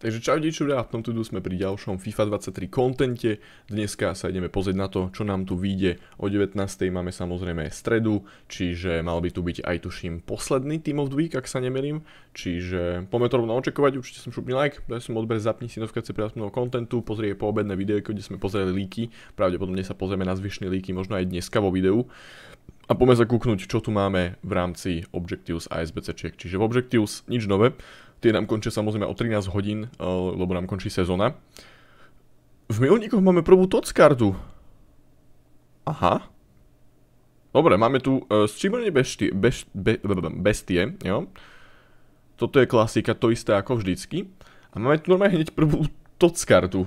Takže čau dičura, v tomto sme pri ďalšom FIFA 23 kontente. Dneska sa ideme pozrieť na to, čo nám tu vyjde. O 19. máme samozrejme stredu, čiže mal by tu byť aj tuším posledný Team of the Week, ak sa nemerím. Čiže poďme to rovno očakovať, určite som šupný like, daj som odber, zapni si novkace pre aspoň kontentu, Pozrie je poobedné video, kde sme pozreli líky, pravdepodobne sa pozrieme na zvyšné líky, možno aj dneska vo videu. A poďme sa čo tu máme v rámci Objectives a SBC-čiek. Čiže v Objectives nič nové, Tie nám končia samozrejme o 13 hodín, eh, lebo nám končí sezóna. V milníkoch máme prvú tockardu. Aha. Dobre, máme tu stříbrne eh, bestie, jo. Toto je klasika, to isté ako vždycky. A máme tu normálne hneď prvú tockardu.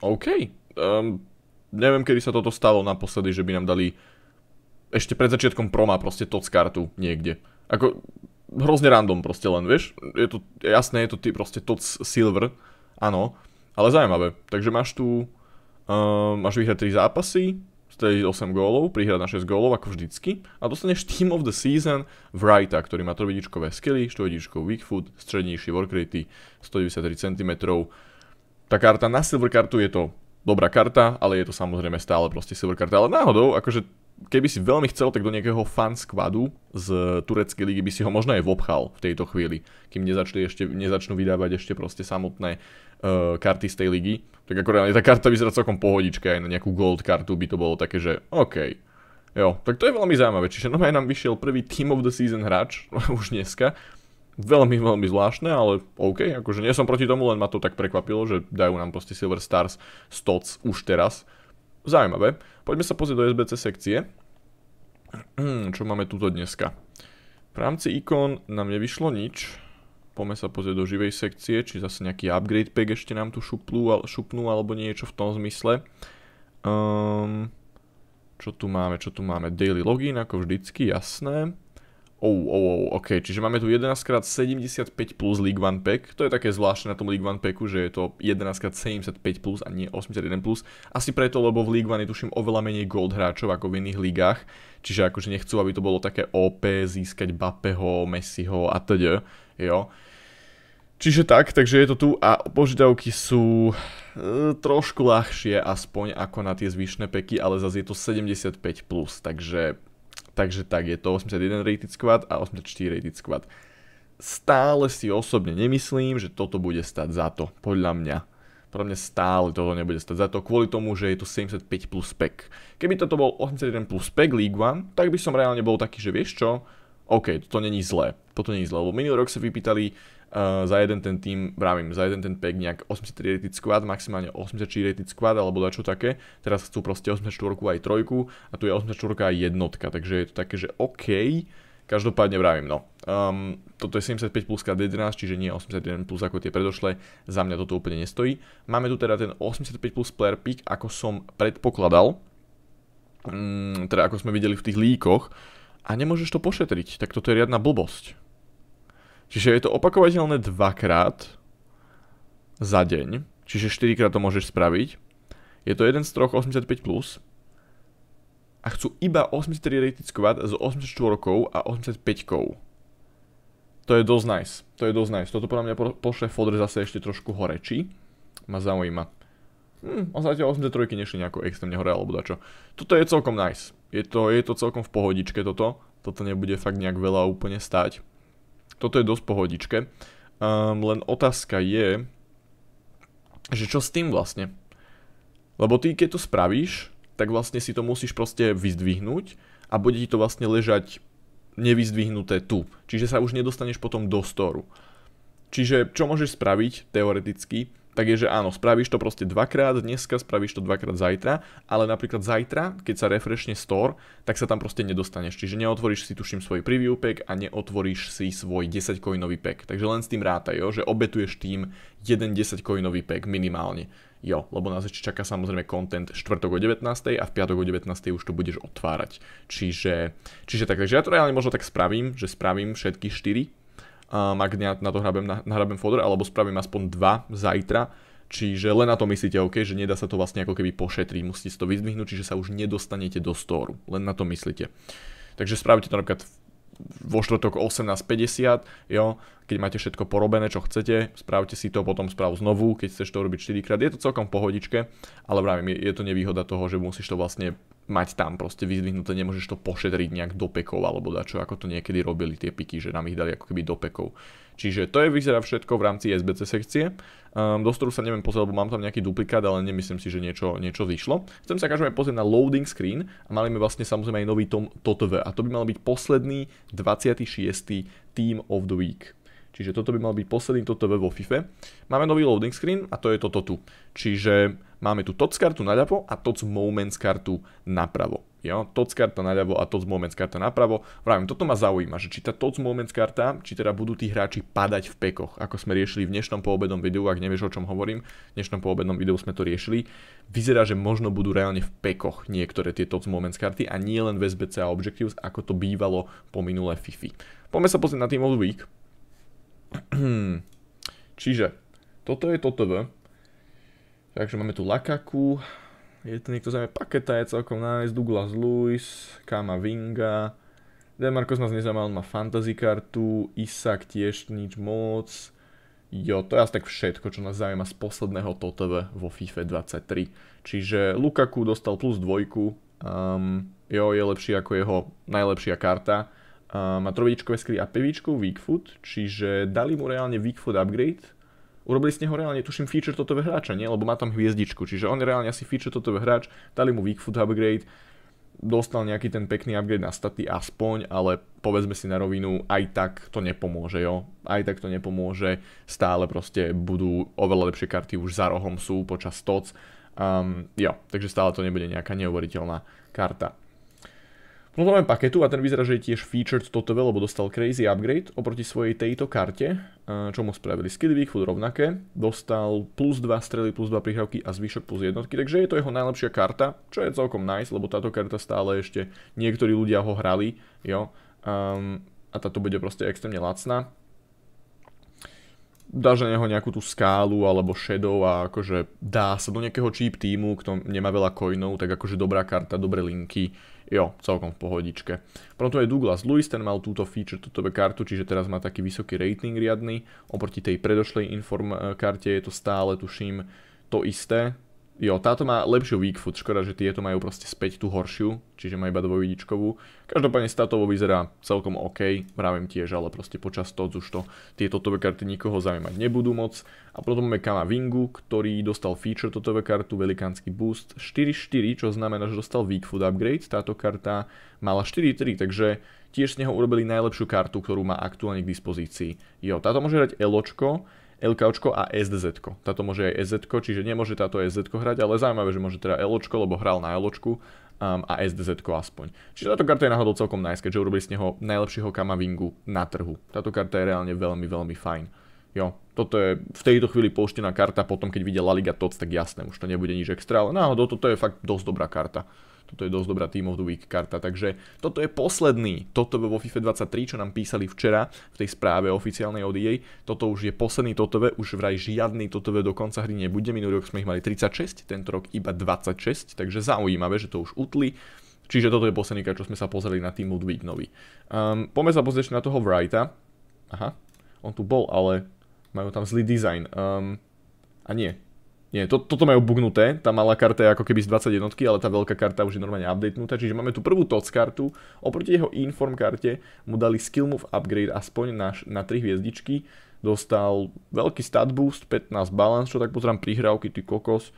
OK. Ehm, neviem, kedy sa toto stalo naposledy, že by nám dali ešte pred začiatkom proma proste tockardu niekde. Ako, hrozne random proste len, vieš. Je to, jasné, je to ty proste Todd Silver, áno, ale zaujímavé. Takže máš tu, uh, máš vyhrať 3 zápasy, streliť 8 gólov, prihrať na 6 gólov ako vždycky a dostaneš Team of the Season Wrighta, ktorý má trojvidičkové skilly, štvojvidičkov weak foot, strednejšie work rate, 193 cm. Tá karta na silver kartu je to dobrá karta, ale je to samozrejme stále proste silver karta, ale náhodou, akože keby si veľmi chcel, tak do nejakého fan squadu z tureckej ligy by si ho možno aj vopchal v tejto chvíli, kým ešte, nezačnú vydávať ešte proste samotné e, karty z tej ligy. Tak akorát tá karta vyzerá celkom pohodička, aj na nejakú gold kartu by to bolo také, že OK. Jo, tak to je veľmi zaujímavé. Čiže aj nám vyšiel prvý Team of the Season hráč už dneska. Veľmi, veľmi zvláštne, ale OK, akože nie som proti tomu, len ma to tak prekvapilo, že dajú nám proste Silver Stars stoc už teraz Zaujímavé. Poďme sa pozrieť do SBC sekcie. Hmm, čo máme tuto dneska? V rámci ikon nám nevyšlo nič. Poďme sa pozrieť do živej sekcie, či zase nejaký upgrade pack ešte nám tu šupnú alebo niečo v tom zmysle. Ehm, čo tu máme, čo tu máme? Daily login, ako vždycky, jasné. Oh, oh, oh, ok, čiže máme tu 11x75 plus League One Pack, to je také zvláštne na tom League One Packu, že je to 11x75 plus a nie 81 plus, asi preto, lebo v League One je tuším oveľa menej gold hráčov ako v iných ligách, čiže akože nechcú, aby to bolo také OP získať Bapeho, Messiho a td, jo. Čiže tak, takže je to tu a požiadavky sú e, trošku ľahšie aspoň ako na tie zvyšné peky, ale zase je to 75+, plus, takže Takže tak, je to 81 rated squad a 84 rated squad. Stále si osobne nemyslím, že toto bude stať za to, podľa mňa. Podľa mňa stále toto nebude stať za to, kvôli tomu, že je to 75 plus pack. Keby toto bol 81 plus pack League One, tak by som reálne bol taký, že vieš čo, OK, toto není zlé. Toto není zlé, lebo minulý rok sa vypýtali Eh, za jeden ten tým, vravím, za jeden ten pack nejak 83 rated squad, maximálne 84 rated squad alebo dačo také. Teraz chcú proste 84 aj trojku a tu je 84 aj jednotka, takže je to také, že OK. Každopádne vravím, no. Um, toto je 75 plus KD11, čiže nie 81 plus ako tie predošlé, za mňa toto úplne nestojí. Máme tu teda ten 85 plus player pick, ako som predpokladal, um, teda ako sme videli v tých líkoch, a nemôžeš to pošetriť, tak toto je riadna blbosť. Čiže je to opakovateľné dvakrát za deň, čiže 4 krát to môžeš spraviť. Je to jeden z troch 85+, plus a chcú iba 83 rated squad s 84 a 85 to je dosť nice. To je dosť nice. Toto podľa mňa pošle Fodr zase ešte trošku horečí. Ma zaujíma. Hm, a zatiaľ 83 nešli nejako extrémne hore alebo dačo. Toto je celkom nice. Je to, je to celkom v pohodičke toto. Toto nebude fakt nejak veľa úplne stať toto je dosť pohodičke. Um, len otázka je, že čo s tým vlastne? Lebo ty, keď to spravíš, tak vlastne si to musíš proste vyzdvihnúť a bude ti to vlastne ležať nevyzdvihnuté tu. Čiže sa už nedostaneš potom do storu. Čiže čo môžeš spraviť teoreticky tak je, že áno, spravíš to proste dvakrát dneska, spravíš to dvakrát zajtra, ale napríklad zajtra, keď sa refreshne store, tak sa tam proste nedostaneš. Čiže neotvoríš si tuším svoj preview pack a neotvoríš si svoj 10 coinový pack. Takže len s tým ráta, jo, že obetuješ tým jeden 10 coinový pack minimálne. Jo, lebo nás ešte čaká samozrejme content 4 o 19. a v piatok o 19. už to budeš otvárať. Čiže, čiže tak, takže ja to reálne možno tak spravím, že spravím všetky 4 um, ak na, na to hrabem, hrabem fodor, alebo spravím aspoň dva zajtra, Čiže len na to myslíte OK, že nedá sa to vlastne ako keby pošetriť, musíte si to vyzdvihnúť, čiže sa už nedostanete do stóru. Len na to myslíte. Takže spravite to napríklad vo štvrtok 18.50, jo, keď máte všetko porobené, čo chcete, spravte si to, potom sprav znovu, keď chceš to robiť 4 krát, je to celkom pohodičke, ale vravím, je, je to nevýhoda toho, že musíš to vlastne mať tam proste vyzdvihnuté, nemôžeš to pošetriť nejak do pekov alebo dačo, ako to niekedy robili tie piky, že nám ich dali ako keby do pekov. Čiže to je vyzerá všetko v rámci SBC sekcie. Um, do storu sa neviem pozrieť, lebo mám tam nejaký duplikát, ale nemyslím si, že niečo, niečo vyšlo. Chcem sa každým pozrieť na loading screen a mali sme vlastne samozrejme aj nový tom TOTV a to by mal byť posledný 26. Team of the Week. Čiže toto by mal byť posledný TOTV vo FIFA. Máme nový loading screen a to je toto tu. Čiže máme tu TOTS kartu naľavo a TOTS Moments kartu napravo. Jo, TOTS karta naľavo a TOTS Moments karta napravo. Vravím, toto ma zaujíma, že či tá TOTS Moments karta, či teda budú tí hráči padať v pekoch, ako sme riešili v dnešnom poobednom videu, ak nevieš o čom hovorím, v dnešnom poobednom videu sme to riešili. Vyzerá, že možno budú reálne v pekoch niektoré tie TOTS Moments karty a nie len v SBC a Objectives, ako to bývalo po minulé FIFA. Poďme sa pozrieť na Team of the Week. Čiže, toto je toto Takže máme tu Lakaku, je tu niekto zaujímavé, Paketa je celkom nájsť, Douglas Lewis, Kama Vinga, Demarcos nás nezaujímavé, on má fantasy kartu, Isak tiež nič moc, Jo, to je asi tak všetko, čo nás zaujíma z posledného TOTV vo FIFA 23. Čiže Lukaku dostal plus dvojku, um, Jo je lepší ako jeho najlepšia karta, ehm, má trojičkové skry a pevičku Weakfoot, čiže dali mu reálne Weakfoot upgrade, urobili z neho reálne, tuším, feature totové hráča, nie? Lebo má tam hviezdičku, čiže on reálne asi feature totové hráč, dali mu weak foot upgrade, dostal nejaký ten pekný upgrade na staty aspoň, ale povedzme si na rovinu, aj tak to nepomôže, jo. Aj tak to nepomôže, stále proste budú oveľa lepšie karty už za rohom sú počas toc. Um, jo, takže stále to nebude nejaká neuveriteľná karta. Potom máme paketu a ten vyzerá, že je tiež featured toto, lebo dostal crazy upgrade oproti svojej tejto karte, čo mu spravili skill východ rovnaké, dostal plus 2 strely, plus 2 prihrávky a zvyšok plus jednotky, takže je to jeho najlepšia karta, čo je celkom nice, lebo táto karta stále ešte niektorí ľudia ho hrali, jo, um, a táto bude proste extrémne lacná. Dáš na neho nejakú tú skálu alebo shadow a akože dá sa do nejakého cheap týmu, kto nemá veľa coinov, tak akože dobrá karta, dobré linky, jo, celkom v pohodičke. Potom tu je Douglas Lewis, ten mal túto feature, túto kartu, čiže teraz má taký vysoký rating riadny. Oproti tej predošlej inform eh, karte je to stále, tuším, to isté, Jo, táto má lepšiu weak foot, škoda, že tieto majú proste späť tú horšiu, čiže má iba dvojvidičkovú. Každopádne statovo vyzerá celkom OK, vravím tiež, ale proste počas toho už to tieto TV karty nikoho zaujímať nebudú moc. A potom máme Kama Wingu, ktorý dostal feature toto TV kartu, velikánsky boost 4-4, čo znamená, že dostal weak foot upgrade. Táto karta mala 4-3, takže tiež z neho urobili najlepšiu kartu, ktorú má aktuálne k dispozícii. Jo, táto môže hrať Eločko, LKOčko a SDZ. Táto môže aj SZ, e čiže nemôže táto SZko e hrať, ale zaujímavé, že môže teda LOčko, lebo hral na LOčku um, a SDZ aspoň. Čiže táto karta je náhodou celkom nice, keďže urobili z neho najlepšieho kamavingu na trhu. Táto karta je reálne veľmi, veľmi fajn. Jo, toto je v tejto chvíli pouštená karta, potom keď vidia La Liga Tots, tak jasné, už to nebude nič extra, ale náhodou toto je fakt dosť dobrá karta. Toto je dosť dobrá Team of the Week karta. Takže toto je posledný, toto vo FIFA 23, čo nám písali včera v tej správe oficiálnej od EA. Toto už je posledný totové, už vraj žiadny totové do konca hry nebude. Minulý rok sme ich mali 36, tento rok iba 26, takže zaujímavé, že to už utli. Čiže toto je posledný čo sme sa pozreli na Team of the Week nový. Um, poďme sa pozrieť na toho Wrighta. Aha, on tu bol, ale majú tam zlý dizajn. Um, ehm, a nie, nie, to, toto majú bugnuté, tá malá karta je ako keby z 20 jednotky, ale tá veľká karta už je normálne updatenutá, čiže máme tu prvú TOTS kartu, oproti jeho inform karte mu dali skill move upgrade aspoň na, na 3 hviezdičky, dostal veľký stat boost, 15 balance, čo tak pozerám prihrávky, ty kokos.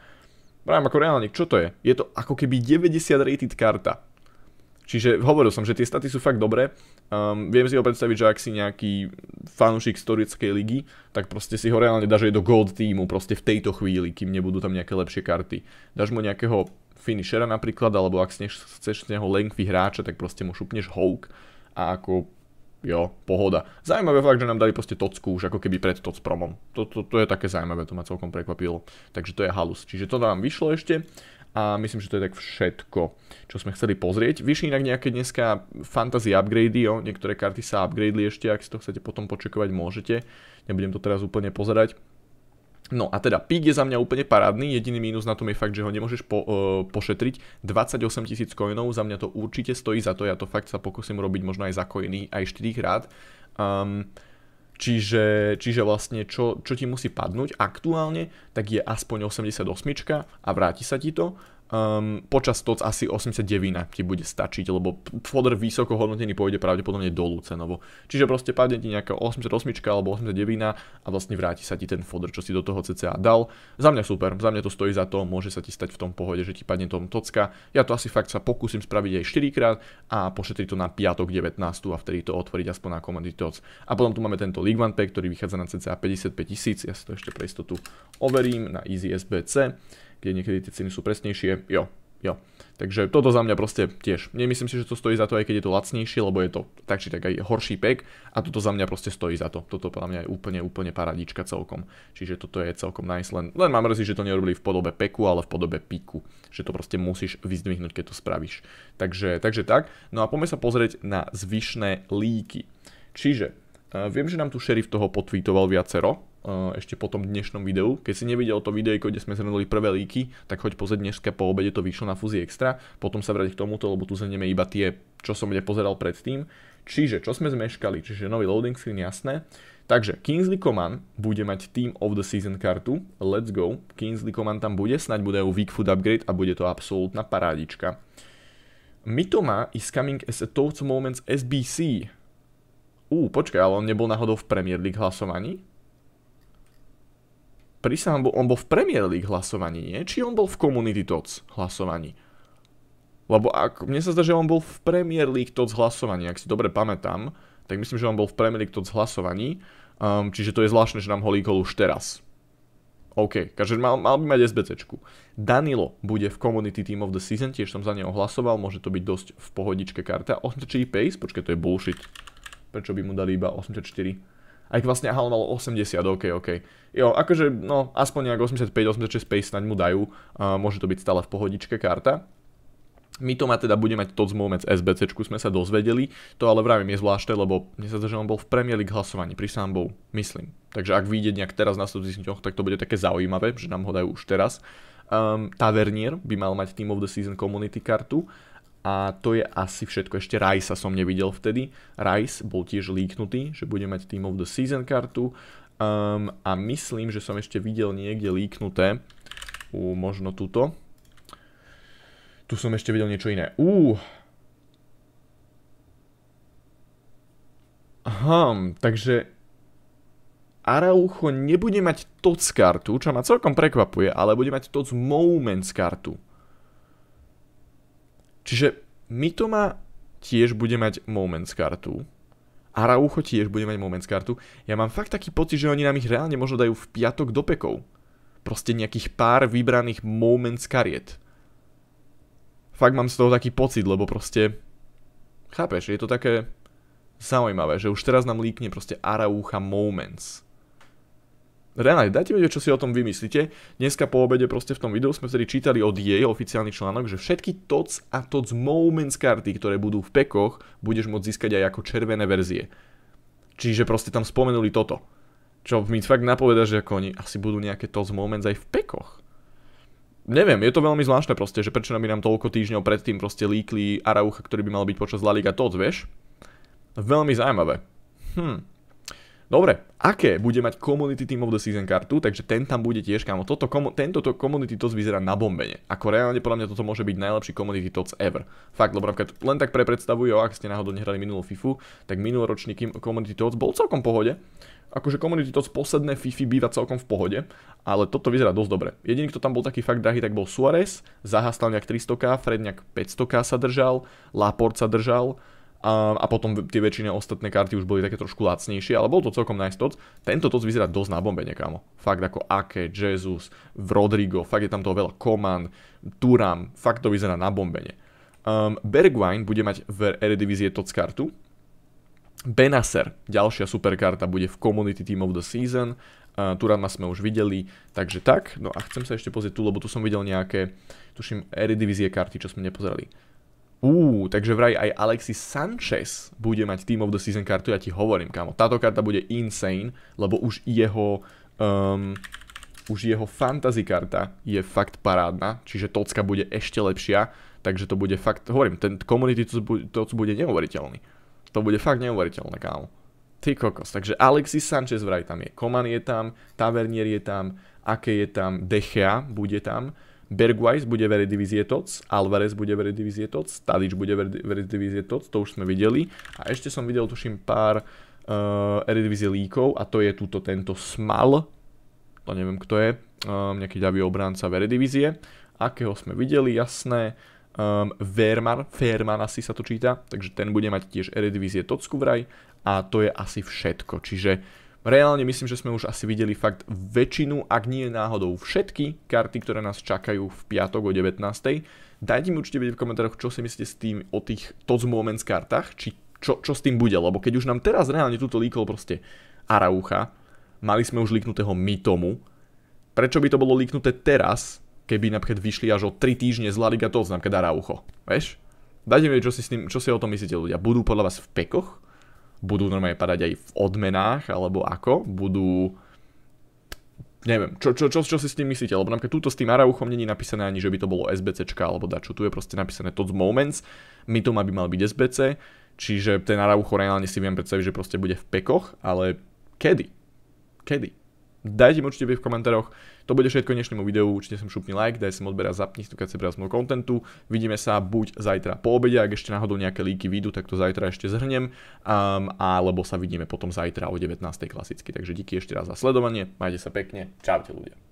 Právam ako reálne, čo to je? Je to ako keby 90 rated karta. Čiže hovoril som, že tie staty sú fakt dobré. Um, viem si ho predstaviť, že ak si nejaký fanúšik z tureckej ligy, tak proste si ho reálne dáš aj do gold týmu proste v tejto chvíli, kým nebudú tam nejaké lepšie karty. Dáš mu nejakého finishera napríklad, alebo ak chceš z neho lengvy hráča, tak proste mu šupneš Hulk a ako jo, pohoda. Zajímavé fakt, že nám dali proste tocku už ako keby pred toc promom. To, to, to je také zaujímavé, to ma celkom prekvapilo. Takže to je halus. Čiže to nám vyšlo ešte a myslím, že to je tak všetko, čo sme chceli pozrieť. Vyšli inak nejaké dneska fantasy upgrady, jo? niektoré karty sa upgradeli ešte, ak si to chcete potom počekovať, môžete. Nebudem to teraz úplne pozerať. No a teda pík je za mňa úplne parádny, jediný mínus na tom je fakt, že ho nemôžeš po, uh, pošetriť. 28 tisíc coinov, za mňa to určite stojí za to, ja to fakt sa pokúsim robiť možno aj za coiny, aj 4 krát. Um, Čiže, čiže vlastne čo, čo ti musí padnúť aktuálne, tak je aspoň 88 a vráti sa ti to um, počas toc asi 89 ti bude stačiť, lebo foder vysoko hodnotený pôjde pravdepodobne dolu cenovo. Čiže proste padne ti nejaká 88 alebo 89 a vlastne vráti sa ti ten foder, čo si do toho CCA dal. Za mňa super, za mňa to stojí za to, môže sa ti stať v tom pohode, že ti padne tom tocka. Ja to asi fakt sa pokúsim spraviť aj 4 krát a pošetriť to na piatok 19 a vtedy to otvoriť aspoň na commodity toc. A potom tu máme tento League One Pack, ktorý vychádza na cca 55 tisíc, ja si to ešte pre istotu overím na EasySBC. SBC kde niekedy tie ceny sú presnejšie, jo, jo. Takže toto za mňa proste tiež. Nemyslím si, že to stojí za to, aj keď je to lacnejšie, lebo je to tak či tak aj horší pek a toto za mňa proste stojí za to. Toto podľa mňa je úplne, úplne paradička celkom. Čiže toto je celkom nice, len, len mám mrzí, že to nerobili v podobe peku, ale v podobe piku. Že to proste musíš vyzdvihnúť, keď to spravíš. Takže, takže tak. No a poďme sa pozrieť na zvyšné líky. Čiže, uh, viem, že nám tu šerif toho potvítoval viacero, Eh, ešte po tom dnešnom videu. Keď si nevidel to videjko, kde sme zhrnuli prvé líky, tak choď pozrieť dneska po obede to vyšlo na Fuzi Extra, potom sa vrátiť k tomuto, lebo tu zhrnieme iba tie, čo som nepozeral predtým. Čiže, čo sme zmeškali, čiže nový loading screen, jasné. Takže Kingsley Coman bude mať Team of the Season kartu, let's go, Kingsley Coman tam bude, snaď bude ju Food upgrade a bude to absolútna parádička. Mitoma is coming as a Toads Moments SBC. Ú, počkaj, ale on nebol náhodou v Premier League hlasovaní? Prísam, on bol v Premier League hlasovaní, nie? Či on bol v Community Tots hlasovaní? Lebo ak, mne sa zdá, že on bol v Premier League Tots hlasovaní, ak si dobre pamätám, tak myslím, že on bol v Premier League Tots hlasovaní, um, čiže to je zvláštne, že nám holí kol už teraz. OK, každý mal, mal by mať SBCčku. Danilo bude v Community Team of the Season, tiež som za neho hlasoval, môže to byť dosť v pohodičke karta. 84 pace, počkaj, to je bullshit. Prečo by mu dali iba 84? Aj vlastne, aha, on mal 80, OK, OK. Jo, akože, no, aspoň nejak 85, 86 space naň mu dajú, uh, môže to byť stále v pohodičke karta. My to má teda bude mať Tots Moments SBC, sme sa dozvedeli, to ale vravím je zvláštne, lebo mne sa že on bol v Premier League hlasovaní, pri sámbou, myslím. Takže ak vyjde nejak teraz na dňoch, tak to bude také zaujímavé, že nám ho dajú už teraz. Um, Tavernier by mal mať Team of the Season Community kartu a to je asi všetko. Ešte Rice som nevidel vtedy. Rice bol tiež líknutý, že bude mať Team of the Season kartu um, a myslím, že som ešte videl niekde líknuté, u, možno tuto. Tu som ešte videl niečo iné. Uuu, Aha, takže Araucho nebude mať TOC kartu, čo ma celkom prekvapuje, ale bude mať TOC Moments kartu. Čiže Mitoma tiež bude mať Moments kartu. Araucho tiež bude mať Moments kartu. Ja mám fakt taký pocit, že oni nám ich reálne možno dajú v piatok do pekov. Proste nejakých pár vybraných Moments kariet. Fakt mám z toho taký pocit, lebo proste... Chápeš, je to také zaujímavé, že už teraz nám líkne proste Araucha Moments. Renaj, dajte vedieť, čo si o tom vymyslíte. Dneska po obede proste v tom videu sme vtedy čítali od jej oficiálny článok, že všetky TOTS a TOC Moments karty, ktoré budú v pekoch, budeš môcť získať aj ako červené verzie. Čiže proste tam spomenuli toto. Čo mi fakt napoveda, že ako oni asi budú nejaké TOTS Moments aj v pekoch. Neviem, je to veľmi zvláštne proste, že prečo by nám toľko týždňov predtým proste líkli Araucha, ktorý by mal byť počas La Liga vieš? Veľmi zaujímavé. Hm. Dobre, aké bude mať Community Team of the Season kartu, takže ten tam bude tiež, kámo. Toto, komu, tento to Community Tots vyzerá na bombene. Ako reálne podľa mňa toto môže byť najlepší Community Tots ever. Fakt, lebo napríklad len tak pre predstavu, jo, ak ste náhodou nehrali minulú FIFU, tak minuloročný Community Tots bol celkom pohode. Akože Community Tots posledné FIFI býva celkom v pohode, ale toto vyzerá dosť dobre. Jediný, kto tam bol taký fakt drahý, tak bol Suarez, Zahastal nejak 300k, Fred nejak 500k sa držal, Laport sa držal, a, a potom tie väčšine ostatné karty už boli také trošku lacnejšie, ale bol to celkom nice toc. Tento toc vyzerá dosť na bombe nekámo. Fakt ako Ake, Jesus, Rodrigo, fakt je tam toho veľa, Koman, Turam, fakt to vyzerá na bombene. Um, Bergwijn bude mať v Eredivizie toc kartu, Benacer, ďalšia superkarta, bude v Community Team of the Season. Uh, Turama sme už videli, takže tak. No a chcem sa ešte pozrieť tu, lebo tu som videl nejaké, tuším, Eredivizie karty, čo sme nepozerali. Uú, takže vraj aj Alexis Sanchez bude mať Team of the Season kartu, ja ti hovorím, kámo. Táto karta bude insane, lebo už jeho, um, už jeho fantasy karta je fakt parádna, čiže tocka bude ešte lepšia, takže to bude fakt, hovorím, ten community toc bude neuveriteľný. To bude fakt neuveriteľné, kámo. Ty kokos, takže Alexis Sanchez vraj tam je, Koman je tam, Tavernier je tam, Ake je tam, Dechea bude tam, Bergwise bude v Eredivisie Tots, Alvarez bude v Eredivisie Tots, Tadic bude v Eredivisie Tots, to už sme videli. A ešte som videl, tuším, pár uh, Eredivisie líkov a to je túto tento Smal, to neviem kto je, um, nejaký davý obránca v Eredivisie, akého sme videli, jasné, um, ehm, Vermar, Fairman asi sa to číta, takže ten bude mať tiež Eredivisie Tocku vraj a to je asi všetko, čiže Reálne myslím, že sme už asi videli fakt väčšinu, ak nie náhodou všetky karty, ktoré nás čakajú v piatok o 19. Dajte mi určite vedieť v komentároch, čo si myslíte s tým o tých Tots Moments kartách, či čo, čo s tým bude, lebo keď už nám teraz reálne túto líkol proste Araucha, mali sme už líknutého tomu. prečo by to bolo líknuté teraz, keby napríklad vyšli až o 3 týždne z La Liga Tots, napríklad Araucho, vieš? Dajte mi vedieť, čo si, s tým, čo si o tom myslíte ľudia. Budú podľa vás v pekoch? budú normálne padať aj v odmenách, alebo ako, budú neviem, čo, čo, čo, čo si s tým myslíte, lebo napríklad túto s tým Arauchom není napísané ani, že by to bolo SBCčka alebo dačo, tu je proste napísané Tots Moments, my to má by mal byť SBC, čiže ten Araucho reálne si viem predstaviť, že proste bude v pekoch, ale kedy? Kedy? Dajte mi určite v komentároch. To bude všetko dnešnému videu, určite som šupni like, daj som odber a zapni si tu, keď sa prihlas kontentu. Vidíme sa buď zajtra po obede, ak ešte náhodou nejaké líky výjdu, tak to zajtra ešte zhrnem, um, alebo sa vidíme potom zajtra o 19. klasicky. Takže díky ešte raz za sledovanie, majte sa pekne, čaute ľudia.